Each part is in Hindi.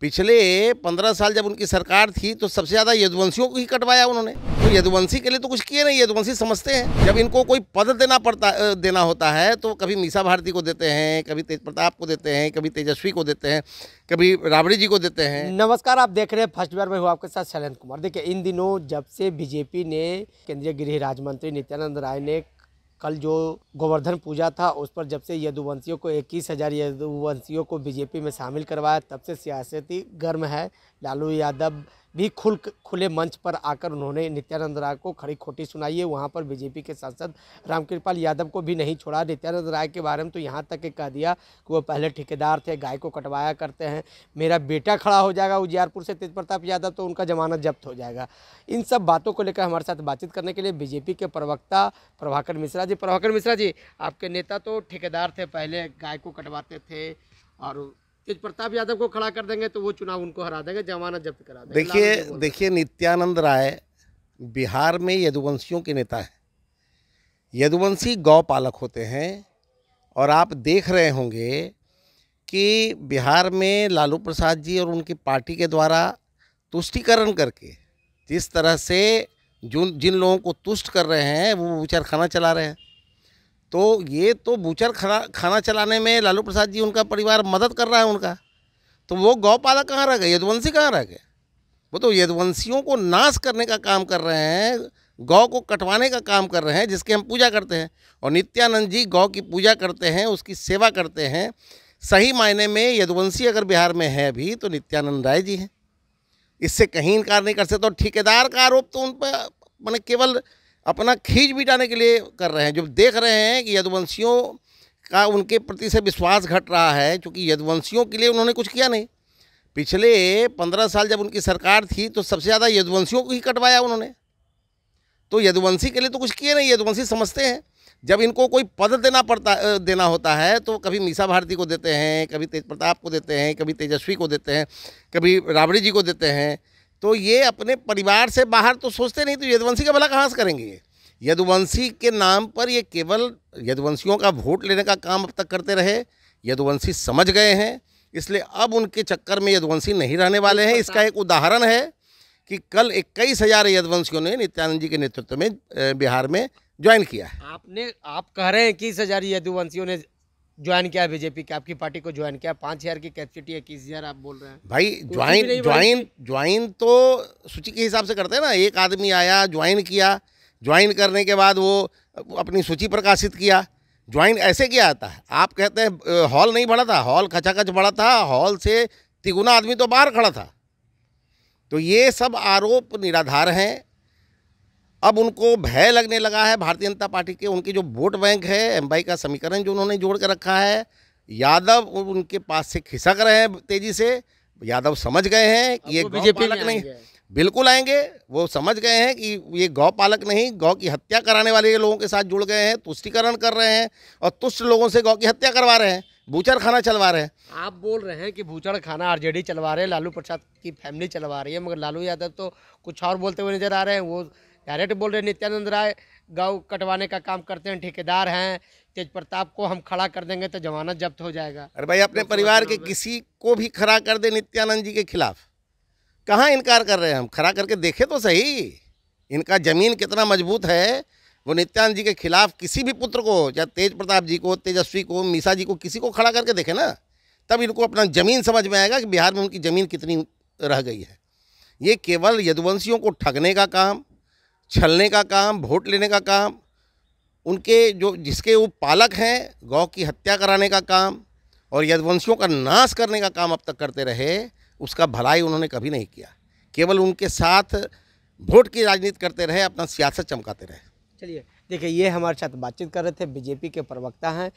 पिछले पंद्रह साल जब उनकी सरकार थी तो सबसे ज़्यादा यदुवंशियों को ही कटवाया उन्होंने तो यदुवंशी के लिए तो कुछ किए नहीं यदुवंशी समझते हैं जब इनको कोई पद देना पड़ता देना होता है तो कभी मीसा भारती को देते हैं कभी तेज प्रताप को देते हैं कभी तेजस्वी को देते हैं कभी राबड़ी जी को देते हैं नमस्कार आप देख रहे हैं फर्स्ट बार मैं हूँ आपके साथ शैलेंद्र कुमार देखिए इन दिनों जब से बीजेपी ने केंद्रीय गृह राज्य मंत्री नित्यानंद राय ने कल जो गोवर्धन पूजा था उस पर जब से यदुवंशियों को इक्कीस हज़ार यदुवंशियों को बीजेपी में शामिल करवाया तब से सियासती गर्म है लालू यादव भी खुल खुले मंच पर आकर उन्होंने नित्यानंद राय को खड़ी खोटी सुनाई है वहाँ पर बीजेपी के सांसद रामकृपाल यादव को भी नहीं छोड़ा नित्यानंद राय के बारे में तो यहाँ तक कह दिया कि वो पहले ठेकेदार थे गाय को कटवाया करते हैं मेरा बेटा खड़ा हो जाएगा उजियारपुर से तेज प्रताप यादव तो उनका जमानत जब्त हो जाएगा इन सब बातों को लेकर हमारे साथ बातचीत करने के लिए बीजेपी के प्रवक्ता प्रभाकर मिश्रा जी प्रभाकर मिश्रा जी आपके नेता तो ठेकेदार थे पहले गाय को कटवाते थे और तेज प्रताप यादव को खड़ा कर देंगे तो वो चुनाव उनको हरा देंगे जमानत जब्त करा देंगे देखिए देखिए नित्यानंद राय बिहार में यदुवंशियों के नेता हैं यदुवंशी गौ पालक होते हैं और आप देख रहे होंगे कि बिहार में लालू प्रसाद जी और उनकी पार्टी के द्वारा तुष्टिकरण करके जिस तरह से जो जिन लोगों को तुष्ट कर रहे हैं वो विचारखाना चला रहे हैं तो ये तो बूचर खाना खाना चलाने में लालू प्रसाद जी उनका परिवार मदद कर रहा है उनका तो वो गौपाला कहाँ रह गए यदुवंशी कहाँ रह गए वो तो यदुवंशियों को नाश करने का काम कर रहे हैं गौ को कटवाने का काम कर रहे हैं जिसकी हम पूजा करते हैं और नित्यानंद जी गौ की पूजा करते हैं उसकी सेवा करते हैं सही मायने में यदुवंशी अगर बिहार में है अभी तो नित्यानंद राय जी हैं इससे कहीं इनकार नहीं कर सकते तो ठेकेदार का आरोप तो उन पर मैंने केवल अपना खींच बिटाने के लिए कर रहे हैं जब देख रहे हैं कि यदुवंशियों का उनके प्रति से विश्वास घट रहा है क्योंकि यदुवंशियों के लिए उन्होंने कुछ किया नहीं पिछले पंद्रह साल जब उनकी सरकार थी तो सबसे ज़्यादा यदुवंशियों को ही कटवाया उन्होंने तो यदुवंशी के लिए तो कुछ किए नहीं यदुवंशी समझते हैं जब इनको कोई पद देना पड़ता देना होता है तो कभी मीसा भारती को देते हैं कभी तेज प्रताप को देते हैं कभी तेजस्वी को देते हैं कभी राबड़ी जी को देते हैं तो ये अपने परिवार से बाहर तो सोचते नहीं तो यदुवंशी का भला कहाँ से करेंगे ये यदुवंशी के नाम पर ये केवल यदुवंशियों का वोट लेने का काम अब तक करते रहे यदुवंशी समझ गए हैं इसलिए अब उनके चक्कर में यदुवंशी नहीं रहने वाले हैं इसका एक उदाहरण है कि कल इक्कीस हज़ार यदुवंशियों ने नित्यानंद जी के नेतृत्व में बिहार में ज्वाइन किया है आपने आप कह रहे हैं इक्कीस हज़ार यदुवंशियों ने ज्वाइन किया बीजेपी की आपकी पार्टी को ज्वाइन किया पाँच हज़ार की कैपेसिटी है इक्कीस हज़ार आप बोल रहे हैं भाई ज्वाइन ज्वाइन ज्वाइन तो सूची के हिसाब से करते हैं ना एक आदमी आया ज्वाइन किया ज्वाइन करने के बाद वो अपनी सूची प्रकाशित किया ज्वाइन ऐसे किया आता है आप कहते हैं हॉल नहीं बढ़ा था हॉल खचाखच बढ़ा था हॉल से तिगुना आदमी तो बाहर खड़ा था तो ये सब आरोप निराधार हैं अब उनको भय लगने लगा है भारतीय जनता पार्टी के उनके जो वोट बैंक है एम का समीकरण जो उन्होंने जोड़ कर रखा है यादव उनके पास से खिसक रहे हैं तेजी से यादव समझ गए हैं कि ये तो गौ पालक नहीं बिल्कुल आएंगे वो समझ गए हैं कि ये गौ पालक नहीं गौ की हत्या कराने वाले लोगों के साथ जुड़ गए हैं तुष्टिकरण कर रहे हैं और तुष्ट लोगों से गौ की हत्या करवा रहे हैं भूचर खाना चलवा रहे हैं आप बोल रहे हैं कि भूचर खाना आरजेडी चलवा रहे हैं लालू प्रसाद की फैमिली चलवा रही है मगर लालू यादव तो कुछ और बोलते हुए नजर आ रहे हैं वो डायरेक्ट बोल रहे नित्यानंद राय गाँव कटवाने का काम करते हैं ठेकेदार हैं तेज प्रताप को हम खड़ा कर देंगे तो जमानत जब्त हो जाएगा अरे भाई अपने तो परिवार के किसी को भी खड़ा कर दे नित्यानंद जी के खिलाफ कहाँ इनकार कर रहे हैं हम खड़ा करके देखे तो सही इनका जमीन कितना मजबूत है वो नित्यानंद जी के खिलाफ किसी भी पुत्र को चाहे तेज प्रताप जी को तेजस्वी को मीसा जी को किसी को खड़ा करके देखे ना तब इनको अपना जमीन समझ में आएगा कि बिहार में उनकी ज़मीन कितनी रह गई है ये केवल यदुवंशियों को ठगने का काम छलने का काम वोट लेने का काम उनके जो जिसके वो पालक हैं गौ की हत्या कराने का काम और यदवंशियों का नाश करने का काम अब तक करते रहे उसका भलाई उन्होंने कभी नहीं किया केवल उनके साथ वोट की राजनीति करते रहे अपना सियासत चमकाते रहे चलिए देखिए ये हमारे साथ बातचीत कर रहे थे बीजेपी के प्रवक्ता हैं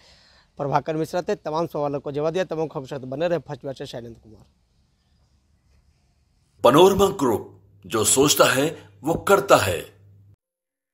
प्रभाकर मिश्रा थे तमाम सवालों को जवाब दिया तमाम खबर साथ बने रहे first batch Shailendra Kumar Panorama group जो सोचता है वो करता है